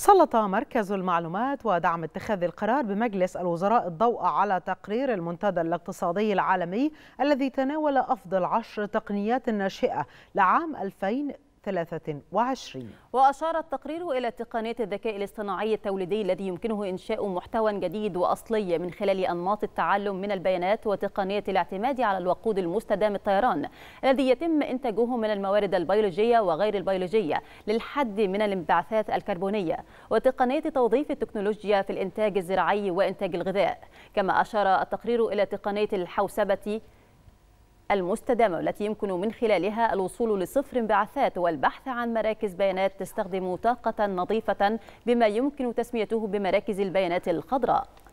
سلط مركز المعلومات ودعم اتخاذ القرار بمجلس الوزراء الضوء على تقرير المنتدى الاقتصادي العالمي الذي تناول أفضل عشر تقنيات ناشئة لعام 2000 2023 وأشار التقرير إلى تقنيات الذكاء الاصطناعي التوليدي الذي يمكنه إنشاء محتوى جديد وأصلي من خلال أنماط التعلم من البيانات وتقنية الاعتماد على الوقود المستدام الطيران الذي يتم إنتاجه من الموارد البيولوجية وغير البيولوجية للحد من الانبعاثات الكربونية وتقنية توظيف التكنولوجيا في الإنتاج الزراعي وإنتاج الغذاء كما أشار التقرير إلى تقنية الحوسبة المستدامة والتي يمكن من خلالها الوصول لصفر انبعاثات والبحث عن مراكز بيانات تستخدم طاقة نظيفة بما يمكن تسميته بمراكز البيانات الخضراء